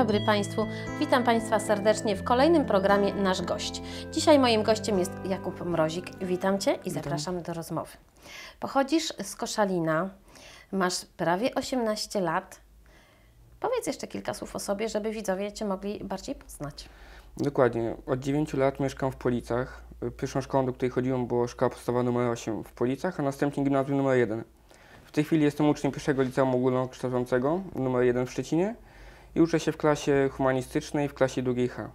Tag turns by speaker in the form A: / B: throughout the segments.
A: dobry Państwu. Witam Państwa serdecznie w kolejnym programie Nasz Gość. Dzisiaj moim gościem jest Jakub Mrozik. Witam Cię i zapraszam do rozmowy. Pochodzisz z Koszalina, masz prawie 18 lat. Powiedz jeszcze kilka słów o sobie, żeby widzowie Cię mogli bardziej
B: poznać. Dokładnie. Od 9 lat mieszkam w Policach. Pierwszą szkołą, do której chodziłem, była szkoła podstawowa nr 8 w Policach, a następnie gimnazjum nr 1. W tej chwili jestem uczniem pierwszego liceum ogólnokształcącego nr 1 w Szczecinie i uczę się w klasie humanistycznej, w klasie drugiej H.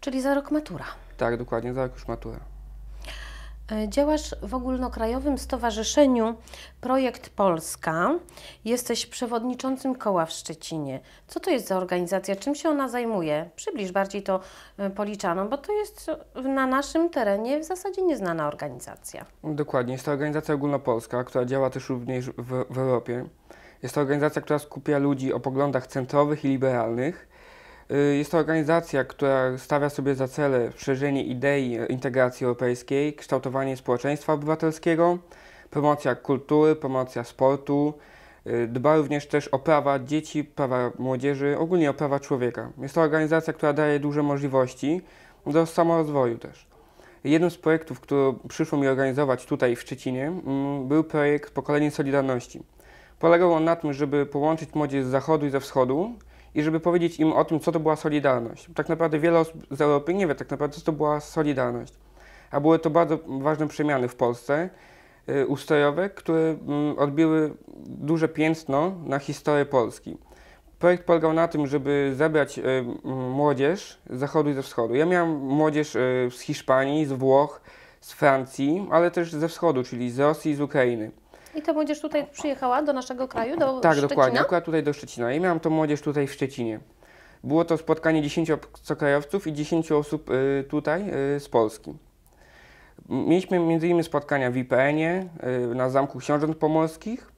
A: Czyli za rok matura.
B: Tak, dokładnie, za rok już matura.
A: E, działasz w ogólnokrajowym stowarzyszeniu Projekt Polska. Jesteś przewodniczącym koła w Szczecinie. Co to jest za organizacja? Czym się ona zajmuje? Przybliż bardziej to e, policzano, bo to jest na naszym terenie w zasadzie nieznana organizacja.
B: Dokładnie. Jest to organizacja ogólnopolska, która działa też również w, w Europie. Jest to organizacja, która skupia ludzi o poglądach centrowych i liberalnych. Y, jest to organizacja, która stawia sobie za cele szerzenie idei integracji europejskiej, kształtowanie społeczeństwa obywatelskiego, promocja kultury, promocja sportu. Y, dba również też o prawa dzieci, prawa młodzieży, ogólnie o prawa człowieka. Jest to organizacja, która daje duże możliwości do samorozwoju też. Jednym z projektów, który przyszło mi organizować tutaj w Szczecinie, mm, był projekt Pokolenie Solidarności. Polegał on na tym, żeby połączyć młodzież z zachodu i ze wschodu i żeby powiedzieć im o tym, co to była Solidarność. Tak naprawdę wiele osób z Europy nie wie tak naprawdę, co to była Solidarność. A były to bardzo ważne przemiany w Polsce yy, ustrojowe, które mm, odbiły duże piętno na historię Polski. Projekt polegał na tym, żeby zebrać y, młodzież z zachodu i ze wschodu. Ja miałem młodzież y, z Hiszpanii, z Włoch, z Francji, ale też ze wschodu, czyli z Rosji i z Ukrainy.
A: I ta młodzież tutaj przyjechała do naszego kraju, do Tak, Szczecina? dokładnie, akurat
B: tutaj do Szczecina. Ja miałam tą młodzież tutaj w Szczecinie. Było to spotkanie 10 obcokrajowców i 10 osób y, tutaj y, z Polski. Mieliśmy m.in. spotkania w IPN-ie, y, na Zamku Książąt Pomorskich,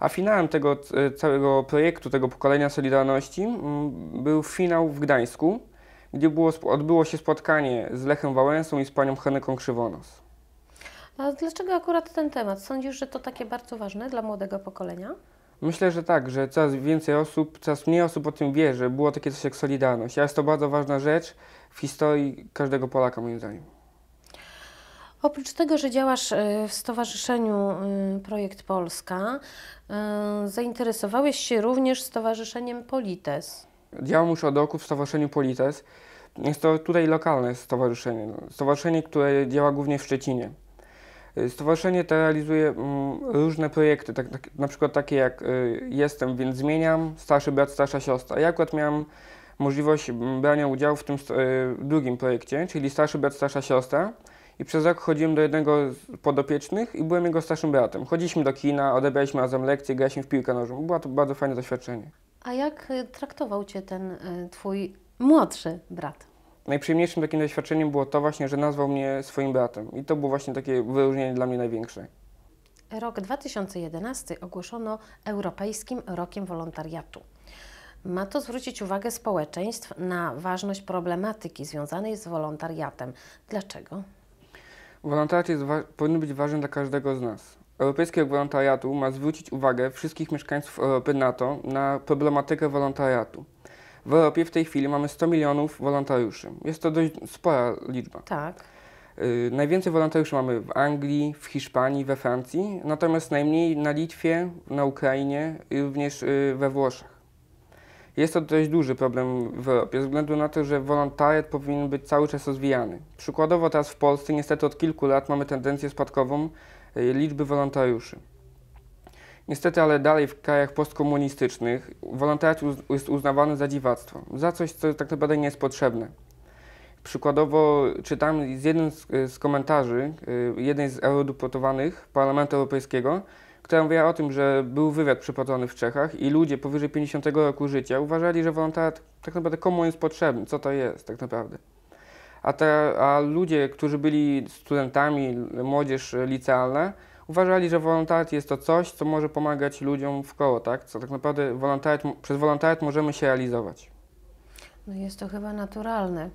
B: a finałem tego całego projektu, tego pokolenia Solidarności był finał w Gdańsku, gdzie było, odbyło się spotkanie z Lechem Wałęsą i z panią Heneką Krzywonos.
A: A dlaczego akurat ten temat? Sądzisz, że to takie bardzo ważne dla młodego pokolenia?
B: Myślę, że tak, że coraz więcej osób, coraz mniej osób o tym wie, że było takie coś jak Solidarność. A jest to bardzo ważna rzecz w historii każdego Polaka, moim zdaniem.
A: Oprócz tego, że działasz y, w Stowarzyszeniu y, Projekt Polska, y, zainteresowałeś się również Stowarzyszeniem Polites.
B: Działam już od roku w Stowarzyszeniu Polites. Jest to tutaj lokalne stowarzyszenie. No. Stowarzyszenie, które działa głównie w Szczecinie. Y, stowarzyszenie to realizuje mm, różne projekty, tak, tak, na przykład takie jak y, Jestem, więc zmieniam, Starszy brat, starsza siostra. Ja akurat miałem możliwość mm, brania udziału w tym y, drugim projekcie, czyli Starszy brat, starsza siostra. I przez rok chodziłem do jednego z podopiecznych i byłem jego starszym bratem. Chodziliśmy do kina, odebraliśmy razem lekcje, graliśmy w piłkę nożną. Było to bardzo fajne doświadczenie.
A: A jak traktował Cię ten Twój młodszy brat?
B: najprzyjemniejszym takim doświadczeniem było to właśnie, że nazwał mnie swoim bratem. I to było właśnie takie wyróżnienie dla mnie największe.
A: Rok 2011 ogłoszono Europejskim Rokiem Wolontariatu. Ma to zwrócić uwagę społeczeństw na ważność problematyki związanej z wolontariatem. Dlaczego?
B: Wolontariat jest powinien być ważny dla każdego z nas. Europejski Rok Wolontariatu ma zwrócić uwagę wszystkich mieszkańców Europy na to, na problematykę wolontariatu. W Europie w tej chwili mamy 100 milionów wolontariuszy. Jest to dość spora liczba. Tak. Yy, najwięcej wolontariuszy mamy w Anglii, w Hiszpanii, we Francji, natomiast najmniej na Litwie, na Ukrainie i również yy, we Włoszech. Jest to dość duży problem w Europie, ze względu na to, że wolontariat powinien być cały czas rozwijany. Przykładowo teraz w Polsce niestety od kilku lat mamy tendencję spadkową yy, liczby wolontariuszy. Niestety, ale dalej w krajach postkomunistycznych wolontariat jest uznawany za dziwactwo, za coś, co tak naprawdę nie jest potrzebne. Przykładowo czytam z jednym z, z komentarzy y, jednej z eurodeputowanych Parlamentu Europejskiego, która mówiła o tym, że był wywiad przeprowadzony w Czechach i ludzie powyżej 50 roku życia uważali, że wolontariat tak naprawdę komu jest potrzebny, co to jest tak naprawdę. A, a ludzie, którzy byli studentami, młodzież licealna, uważali, że wolontariat jest to coś, co może pomagać ludziom w koło, tak? Co tak naprawdę wolontariat, przez wolontariat możemy się realizować. No jest
A: to chyba naturalne,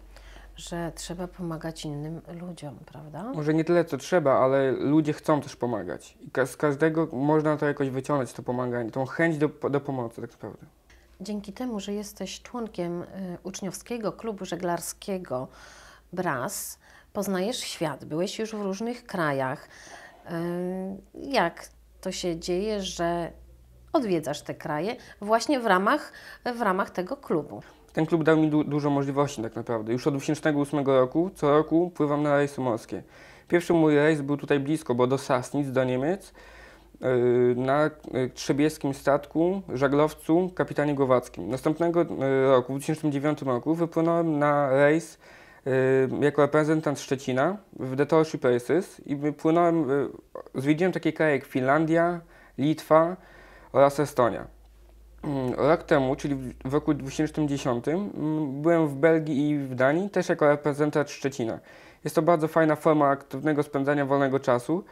A: że trzeba pomagać innym ludziom, prawda? Może nie
B: tyle, co trzeba, ale ludzie chcą też pomagać. I z każdego można to jakoś wyciągnąć, to pomaganie, tą chęć do, do pomocy tak naprawdę.
A: Dzięki temu, że jesteś członkiem y, uczniowskiego klubu żeglarskiego BRAS, poznajesz świat, byłeś już w różnych krajach, jak to się dzieje, że odwiedzasz te kraje właśnie w ramach, w ramach tego klubu.
B: Ten klub dał mi du dużo możliwości tak naprawdę. Już od 2008 roku co roku pływam na rejsy morskie. Pierwszy mój rejs był tutaj blisko, bo do Sasnic, do Niemiec, yy, na yy, trzebieskim statku, żaglowcu, kapitanie Głowackim. Następnego yy, roku, w 2009 roku, wypłynąłem na rejs jako reprezentant Szczecina w Detorship Races i płynąłem, y, zwiedziłem takie kraje jak Finlandia, Litwa oraz Estonia. Rok temu, czyli w roku 2010, byłem w Belgii i w Danii też jako reprezentant Szczecina. Jest to bardzo fajna forma aktywnego spędzania wolnego czasu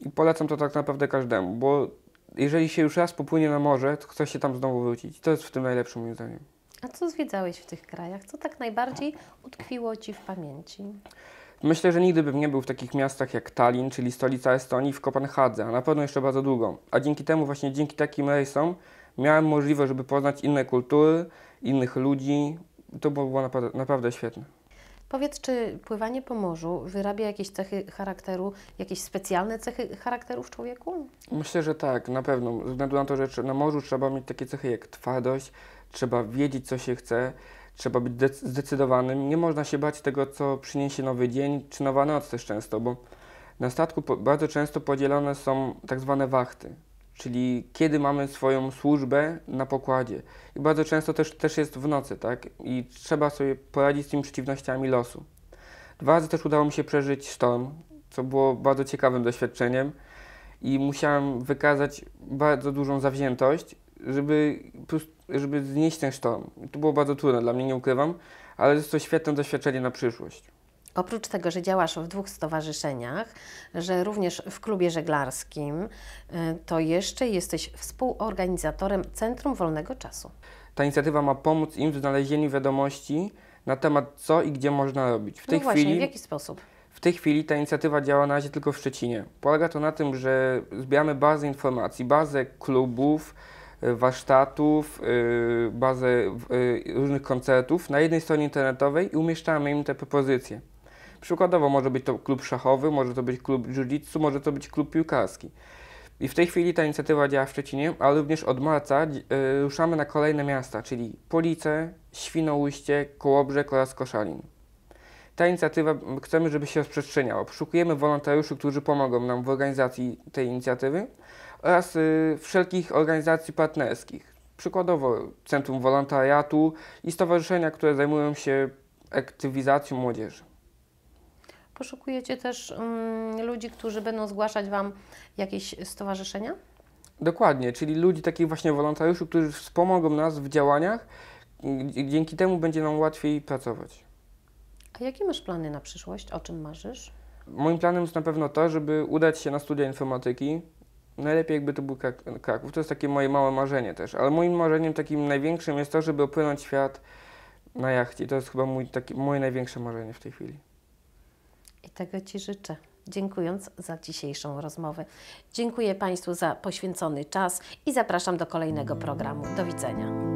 B: i polecam to tak naprawdę każdemu, bo jeżeli się już raz popłynie na morze, to chce się tam znowu wrócić. To jest w tym najlepszym moim zdaniem.
A: A co zwiedzałeś w tych krajach? Co tak najbardziej utkwiło Ci w pamięci?
B: Myślę, że nigdy bym nie był w takich miastach jak Tallinn, czyli stolica Estonii, w Kopenhadze, a na pewno jeszcze bardzo długo. A dzięki temu, właśnie dzięki takim rejsom, miałem możliwość, żeby poznać inne kultury, innych ludzi. To było naprawdę, naprawdę świetne.
A: Powiedz, czy pływanie po morzu wyrabia jakieś cechy charakteru, jakieś specjalne cechy charakteru w człowieku?
B: Myślę, że tak, na pewno. Ze względu na to, że na morzu trzeba mieć takie cechy jak twardość, trzeba wiedzieć, co się chce, trzeba być zdecydowanym. Nie można się bać tego, co przyniesie nowy dzień, czy nowa noc też często, bo na statku bardzo często podzielone są tak zwane wachty, czyli kiedy mamy swoją służbę na pokładzie. I bardzo często też, też jest w nocy, tak? I trzeba sobie poradzić z tymi przeciwnościami losu. Dwa razy też udało mi się przeżyć storm, co było bardzo ciekawym doświadczeniem i musiałem wykazać bardzo dużą zawziętość żeby, żeby znieść ten sztorm. To było bardzo trudne dla mnie, nie ukrywam, ale jest to świetne doświadczenie na przyszłość.
A: Oprócz tego, że działasz w dwóch stowarzyszeniach, że również w klubie żeglarskim, y, to jeszcze jesteś współorganizatorem Centrum Wolnego Czasu.
B: Ta inicjatywa ma pomóc im w znalezieniu wiadomości na temat co i gdzie można robić. W no tej no właśnie, chwili, w jaki sposób? W tej chwili ta inicjatywa działa na razie tylko w Szczecinie. Polega to na tym, że zbieramy bazę informacji, bazę klubów, warsztatów, y, bazę y, różnych koncertów na jednej stronie internetowej i umieszczamy im te propozycje. Przykładowo może być to klub szachowy, może to być klub jiu może to być klub piłkarski. I w tej chwili ta inicjatywa działa w Szczecinie, ale również od marca y, ruszamy na kolejne miasta, czyli Police, Świnoujście, Kołobrzeg oraz Koszalin. Ta inicjatywa chcemy, żeby się rozprzestrzeniała. Poszukujemy wolontariuszy, którzy pomogą nam w organizacji tej inicjatywy, oraz y, wszelkich organizacji partnerskich, przykładowo Centrum Wolontariatu i stowarzyszenia, które zajmują się aktywizacją młodzieży.
A: Poszukujecie też um, ludzi, którzy będą zgłaszać Wam jakieś stowarzyszenia?
B: Dokładnie, czyli ludzi takich właśnie wolontariuszy, którzy wspomogą nas w działaniach, dzięki temu będzie nam łatwiej pracować.
A: A jakie masz plany na przyszłość? O czym marzysz?
B: Moim planem jest na pewno to, żeby udać się na studia informatyki, Najlepiej jakby to był Kraków. To jest takie moje małe marzenie też. Ale moim marzeniem takim największym jest to, żeby opłynąć świat na jachcie. To jest chyba mój, taki, moje największe marzenie w tej chwili.
A: I tego Ci życzę. Dziękując za dzisiejszą rozmowę. Dziękuję Państwu za poświęcony czas i zapraszam do kolejnego programu. Do widzenia.